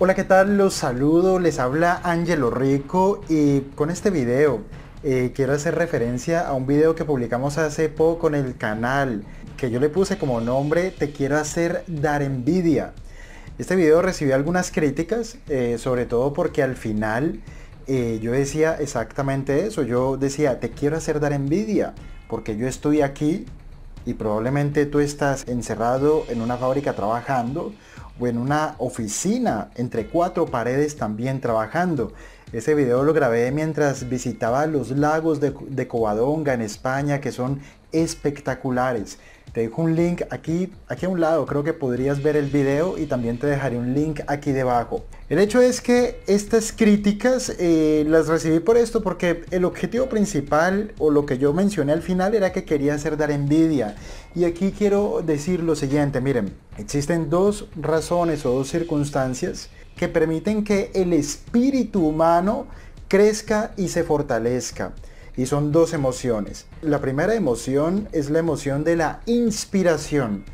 Hola, ¿qué tal? Los saludo, les habla Angelo Rico y con este video eh, quiero hacer referencia a un video que publicamos hace poco en el canal que yo le puse como nombre Te quiero hacer dar envidia. Este video recibió algunas críticas, eh, sobre todo porque al final eh, yo decía exactamente eso, yo decía Te quiero hacer dar envidia porque yo estoy aquí y probablemente tú estás encerrado en una fábrica trabajando o en una oficina entre cuatro paredes también trabajando. Ese video lo grabé mientras visitaba los lagos de, de Covadonga en España que son espectaculares. Te dejo un link aquí, aquí a un lado, creo que podrías ver el video y también te dejaré un link aquí debajo. El hecho es que estas críticas eh, las recibí por esto porque el objetivo principal o lo que yo mencioné al final era que quería hacer dar envidia. Y aquí quiero decir lo siguiente, miren, existen dos razones o dos circunstancias que permiten que el espíritu humano crezca y se fortalezca y son dos emociones. La primera emoción es la emoción de la inspiración.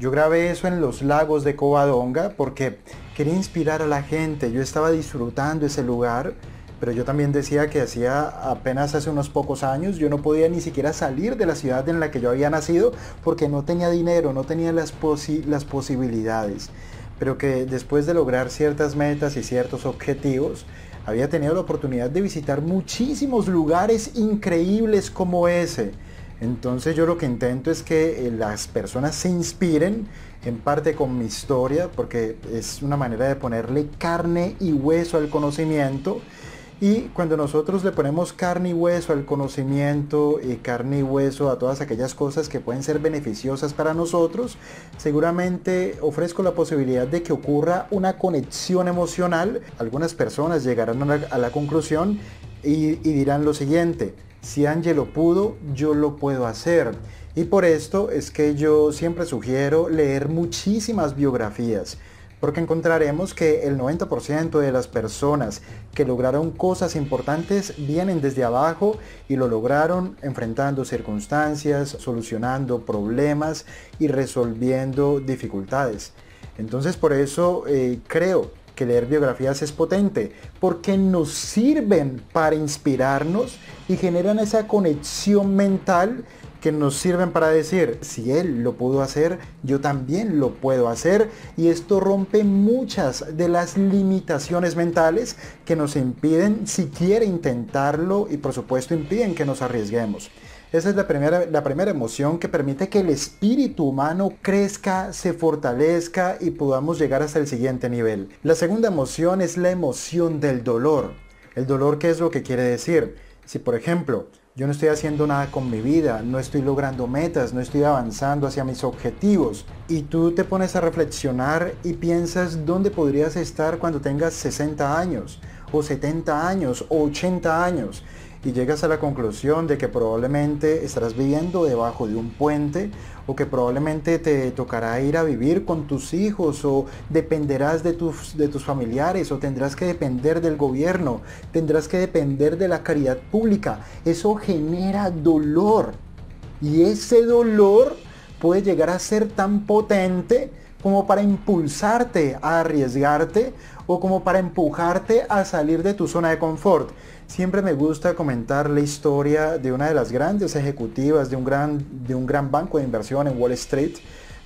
Yo grabé eso en los lagos de Covadonga porque quería inspirar a la gente. Yo estaba disfrutando ese lugar, pero yo también decía que hacía apenas hace unos pocos años, yo no podía ni siquiera salir de la ciudad en la que yo había nacido porque no tenía dinero, no tenía las, las posibilidades. Pero que después de lograr ciertas metas y ciertos objetivos, había tenido la oportunidad de visitar muchísimos lugares increíbles como ese. Entonces yo lo que intento es que eh, las personas se inspiren en parte con mi historia, porque es una manera de ponerle carne y hueso al conocimiento y cuando nosotros le ponemos carne y hueso al conocimiento, y carne y hueso a todas aquellas cosas que pueden ser beneficiosas para nosotros, seguramente ofrezco la posibilidad de que ocurra una conexión emocional. Algunas personas llegarán a la, conclusión y, y dirán lo siguiente, si Angelo pudo, yo lo puedo hacer. Y por esto es que yo siempre sugiero leer muchísimas biografías porque encontraremos que el 90% de las personas que lograron cosas importantes vienen desde abajo y lo lograron enfrentando circunstancias, solucionando problemas y resolviendo dificultades. Entonces por eso eh, creo que leer biografías es potente, porque nos sirven para inspirarnos y generan esa conexión mental que nos sirven para decir, si él lo pudo hacer, yo también lo puedo hacer. Y esto rompe muchas de las limitaciones mentales que nos impiden siquiera intentarlo y por supuesto impiden que nos arriesguemos. Esa es la primera, la primera emoción que permite que el espíritu humano crezca, se fortalezca y podamos llegar hasta el siguiente nivel. La segunda emoción es la emoción del dolor. El dolor, ¿qué es lo que quiere decir? Si por ejemplo yo no estoy haciendo nada con mi vida, no estoy logrando metas, no estoy avanzando hacia mis objetivos. Y tú te pones a reflexionar y piensas dónde podrías estar cuando tengas 60 años, o 70 años, o 80 años y llegas a la conclusión de que probablemente estarás viviendo debajo de un puente o que probablemente te tocará ir a vivir con tus hijos o dependerás de tus, de tus familiares o tendrás que depender del gobierno, tendrás que depender de la caridad pública. Eso genera dolor y ese dolor puede llegar a ser tan potente como para impulsarte a arriesgarte o como para empujarte a salir de tu zona de confort. Siempre me gusta comentar la historia de una de las grandes ejecutivas de un gran, de un gran banco de inversión en Wall Street,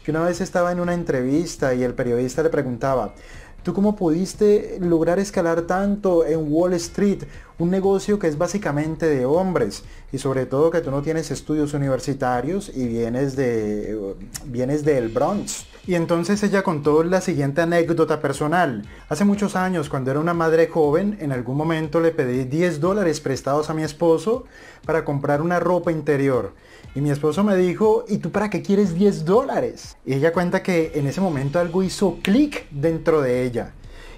que una vez estaba en una entrevista y el periodista le preguntaba, ¿Tú cómo pudiste lograr escalar tanto en Wall Street, un negocio que es básicamente de hombres? Y sobre todo que tú no tienes estudios universitarios y vienes, de, vienes del Bronx. Y entonces ella contó la siguiente anécdota personal. Hace muchos años, cuando era una madre joven, en algún momento le pedí 10 dólares prestados a mi esposo para comprar una ropa interior. Y mi esposo me dijo, ¿y tú para qué quieres 10 dólares? Y ella cuenta que en ese momento algo hizo clic dentro de ella.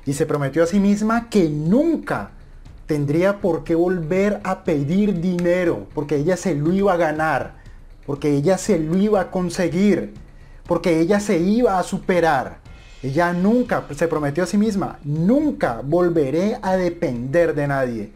Y se prometió a sí misma que nunca tendría por qué volver a pedir dinero. Porque ella se lo iba a ganar. Porque ella se lo iba a conseguir. Porque ella se iba a superar. Ella nunca se prometió a sí misma, nunca volveré a depender de nadie.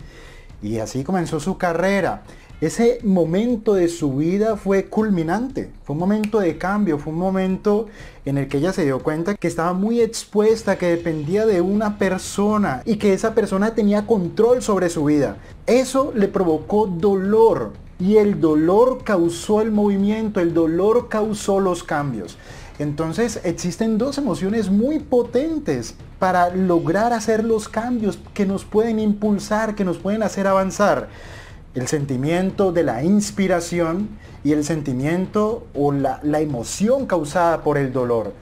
Y así comenzó su carrera ese momento de su vida fue culminante, fue un momento de cambio, fue un momento en el que ella se dio cuenta que estaba muy expuesta, que dependía de una persona y que esa persona tenía control sobre su vida. Eso le provocó dolor y el dolor causó el movimiento, el dolor causó los cambios. Entonces existen dos emociones muy potentes para lograr hacer los cambios que nos pueden impulsar, que nos pueden hacer avanzar el sentimiento de la inspiración y el sentimiento o la, emoción causada por el dolor.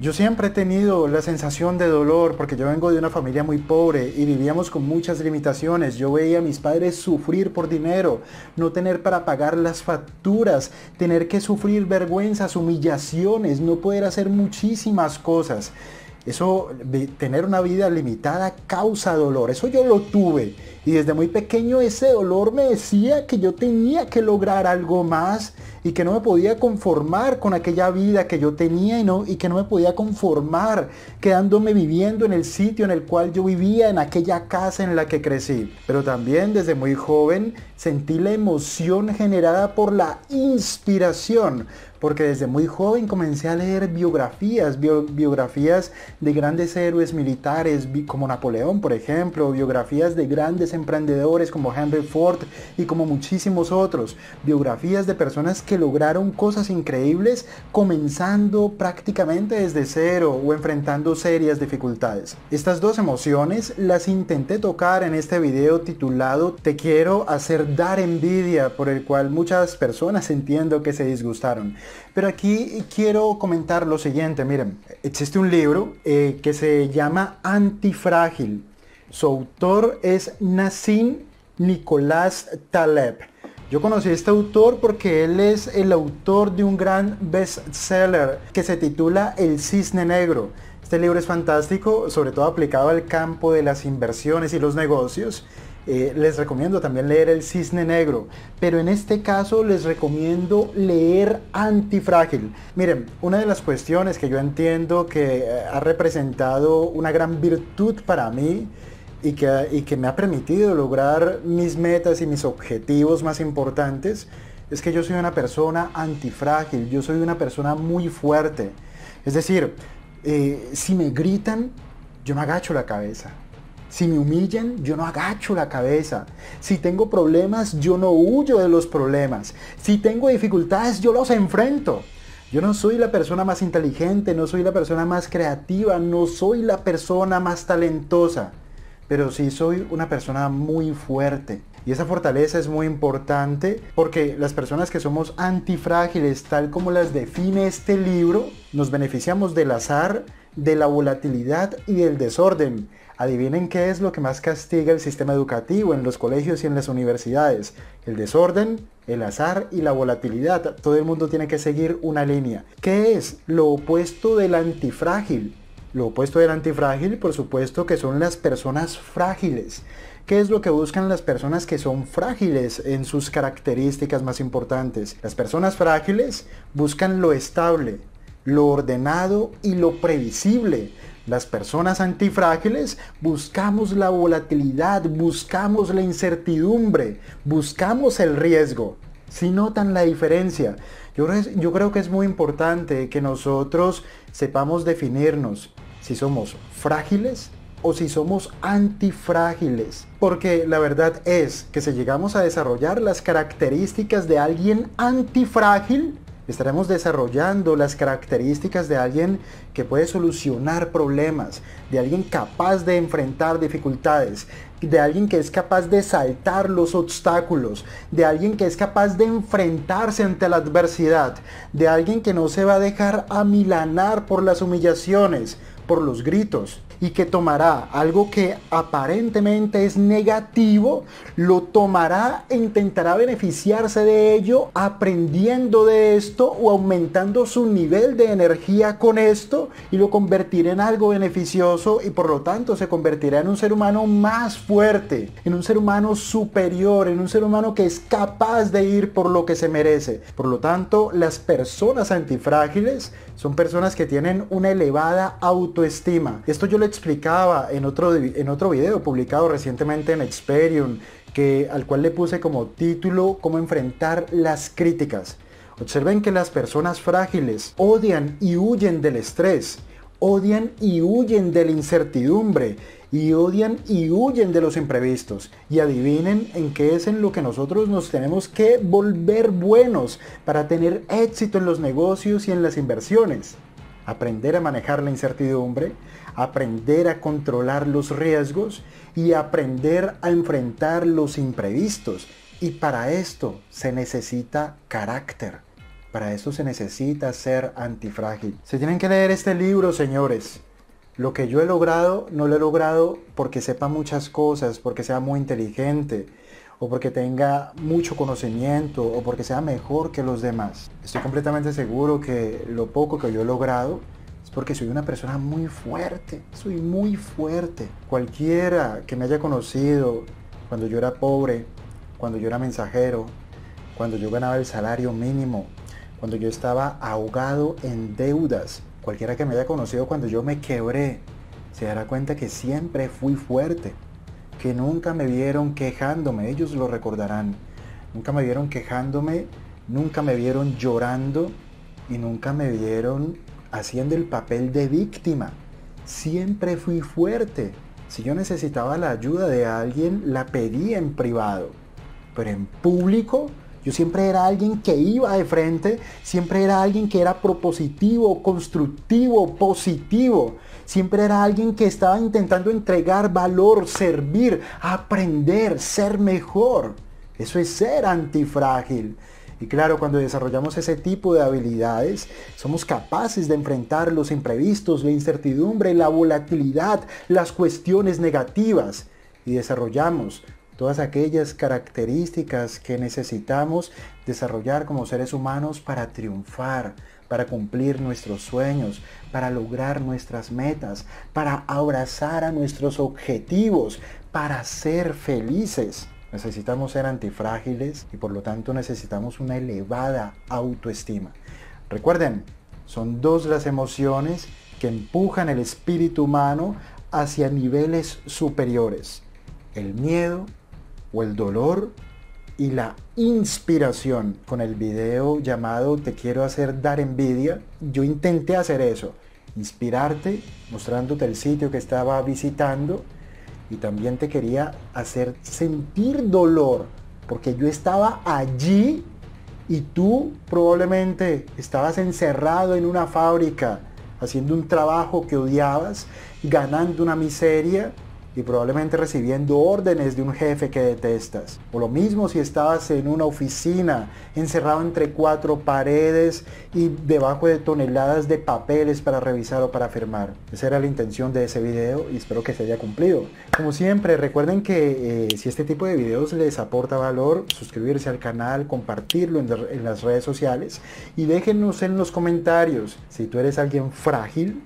Yo siempre he tenido la sensación de dolor porque yo vengo de una familia muy pobre y vivíamos con muchas limitaciones. Yo veía a mis padres sufrir por dinero, no tener para pagar las facturas, tener que sufrir vergüenzas, humillaciones, no poder hacer muchísimas cosas. Eso, tener una vida limitada causa dolor. Eso yo lo tuve y desde muy pequeño ese dolor me decía que yo tenía que lograr algo más y que no me podía conformar con aquella vida que yo tenía y, no, y que no me podía conformar quedándome viviendo en el sitio en el cual yo vivía, en aquella casa en la que crecí. Pero también desde muy joven sentí la emoción generada por la inspiración, porque desde muy joven comencé a leer biografías, biografías de grandes héroes militares como Napoleón, por ejemplo, biografías de grandes emprendedores como Henry Ford y como muchísimos otros. Biografías de personas que lograron cosas increíbles comenzando prácticamente desde cero o enfrentando serias dificultades. Estas dos emociones las intenté tocar en este video titulado Te quiero hacer dar envidia por el cual muchas personas entiendo que se disgustaron. Pero aquí quiero comentar lo siguiente, miren, existe un libro eh, que se llama Antifrágil su autor es Nassim Nicolás Taleb. Yo conocí a este autor porque él es el autor de un gran bestseller que se titula El Cisne Negro. Este libro es fantástico, sobre todo aplicado al campo de las inversiones y los negocios. Eh, les recomiendo también leer El Cisne Negro, pero en este caso les recomiendo leer Antifrágil. Miren, una de las cuestiones que yo entiendo que eh, ha representado una gran virtud para mí y que, me ha permitido lograr mis metas y mis objetivos más importantes es que yo soy una persona antifrágil, yo soy una persona muy fuerte. Es decir, eh, si me gritan, yo no agacho la cabeza. Si me humillan, yo no agacho la cabeza. Si tengo problemas, yo no huyo de los problemas. Si tengo dificultades, yo los enfrento. Yo no soy la persona más inteligente, no soy la persona más creativa, no soy la persona más talentosa pero sí soy una persona muy fuerte. Y esa fortaleza es muy importante porque las personas que somos antifrágiles, tal como las define este libro, nos beneficiamos del azar, de la volatilidad y del desorden. Adivinen qué es lo que más castiga el sistema educativo en los colegios y en las universidades. El desorden, el azar y la volatilidad. Todo el mundo tiene que seguir una línea. ¿Qué es lo opuesto del antifrágil? Lo opuesto del antifrágil, por supuesto, que son las personas frágiles. ¿Qué es lo que buscan las personas que son frágiles en sus características más importantes? Las personas frágiles buscan lo estable, lo ordenado y lo previsible. Las personas antifrágiles buscamos la volatilidad, buscamos la incertidumbre, buscamos el riesgo. Si notan la diferencia, yo, yo creo que es muy importante que nosotros sepamos definirnos, si somos frágiles o si somos antifrágiles. Porque la verdad es que si llegamos a desarrollar las características de alguien antifrágil, estaremos desarrollando las características de alguien que puede solucionar problemas, de alguien capaz de enfrentar dificultades, de alguien que es capaz de saltar los obstáculos, de alguien que es capaz de enfrentarse ante la adversidad, de alguien que no se va a dejar amilanar por las humillaciones, por los gritos, y que tomará algo que aparentemente es negativo, lo tomará e intentará beneficiarse de ello aprendiendo de esto o aumentando su nivel de energía con esto y lo convertirá en algo beneficioso y por lo tanto se convertirá en un ser humano más fuerte, en un ser humano superior, en un ser humano que es capaz de ir por lo que se merece. Por lo tanto, las personas antifrágiles son personas que tienen una elevada autoestima. Esto yo le explicaba en otro, en otro video publicado recientemente en Experium, que, al cual le puse como título Cómo enfrentar las críticas. Observen que las personas frágiles odian y huyen del estrés, odian y huyen de la incertidumbre y odian y huyen de los imprevistos. Y adivinen en qué es en lo que nosotros nos tenemos que volver buenos para tener éxito en los negocios y en las inversiones. Aprender a manejar la incertidumbre, aprender a controlar los riesgos y aprender a enfrentar los imprevistos. Y para esto se necesita carácter. Para esto se necesita ser antifrágil. Se tienen que leer este libro, señores. Lo que yo he logrado, no lo he logrado porque sepa muchas cosas, porque sea muy inteligente, o porque tenga mucho conocimiento o porque sea mejor que los demás. Estoy completamente seguro que lo poco que yo he logrado porque soy una persona muy fuerte, soy muy fuerte. Cualquiera que me haya conocido cuando yo era pobre, cuando yo era mensajero, cuando yo ganaba el salario mínimo, cuando yo estaba ahogado en deudas, cualquiera que me haya conocido cuando yo me quebré, se dará cuenta que siempre fui fuerte, que nunca me vieron quejándome, ellos lo recordarán, nunca me vieron quejándome, nunca me vieron llorando y nunca me vieron haciendo el papel de víctima. Siempre fui fuerte. Si yo necesitaba la ayuda de alguien, la pedí en privado. Pero en público, yo siempre era alguien que iba de frente, siempre era alguien que era propositivo, constructivo, positivo. Siempre era alguien que estaba intentando entregar valor, servir, aprender, ser mejor. Eso es ser antifrágil. Y claro, cuando desarrollamos ese tipo de habilidades, somos capaces de enfrentar los imprevistos, la incertidumbre, la volatilidad, las cuestiones negativas y desarrollamos todas aquellas características que necesitamos desarrollar como seres humanos para triunfar, para cumplir nuestros sueños, para lograr nuestras metas, para abrazar a nuestros objetivos, para ser felices. Necesitamos ser antifrágiles y por lo tanto necesitamos una elevada autoestima. Recuerden, son dos las emociones que empujan el espíritu humano hacia niveles superiores. El miedo o el dolor y la inspiración. Con el video llamado Te quiero hacer dar envidia, yo intenté hacer eso. Inspirarte mostrándote el sitio que estaba visitando y también te quería hacer sentir dolor, porque yo estaba allí y tú probablemente estabas encerrado en una fábrica haciendo un trabajo que odiabas, ganando una miseria, y probablemente recibiendo órdenes de un jefe que detestas. O lo mismo si estabas en una oficina, encerrado entre cuatro paredes y debajo de toneladas de papeles para revisar o para firmar. Esa era la intención de ese video y espero que se haya cumplido. Como siempre, recuerden que eh, si este tipo de videos les aporta valor, suscribirse al canal, compartirlo en, las redes sociales y déjenos en los comentarios si tú eres alguien frágil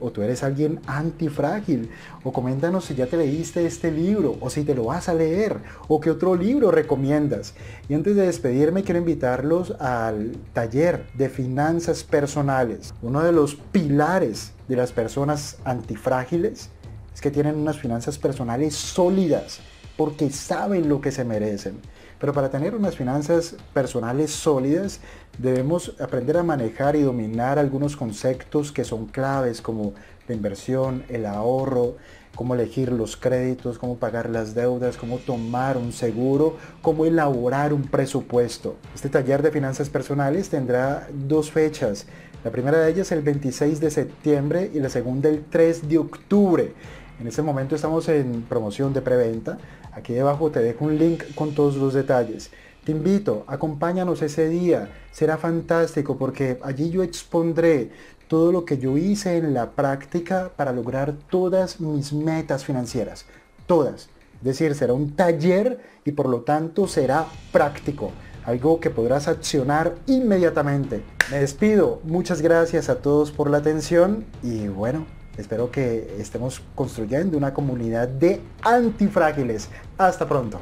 o tú eres alguien antifrágil o coméntanos si ya te leíste este libro o si te lo vas a leer o qué otro libro recomiendas. Y antes de despedirme quiero invitarlos al taller de finanzas personales. Uno de los pilares de las personas antifrágiles es que tienen unas finanzas personales sólidas porque saben lo que se merecen. Pero para tener unas finanzas personales sólidas debemos aprender a manejar y dominar algunos conceptos que son claves como la inversión, el ahorro, cómo elegir los créditos, cómo pagar las deudas, cómo tomar un seguro, cómo elaborar un presupuesto. Este taller de finanzas personales tendrá dos fechas. La primera de ellas el 26 de septiembre y la segunda el 3 de octubre. En ese momento estamos en promoción de preventa. Aquí debajo te dejo un link con todos los detalles. Te invito, acompáñanos ese día. Será fantástico porque allí yo expondré todo lo que yo hice en la práctica para lograr todas mis metas financieras. Todas. Es decir, será un taller y por lo tanto será práctico. Algo que podrás accionar inmediatamente. Me despido. Muchas gracias a todos por la atención y bueno, espero que estemos construyendo una comunidad de antifrágiles. Hasta pronto.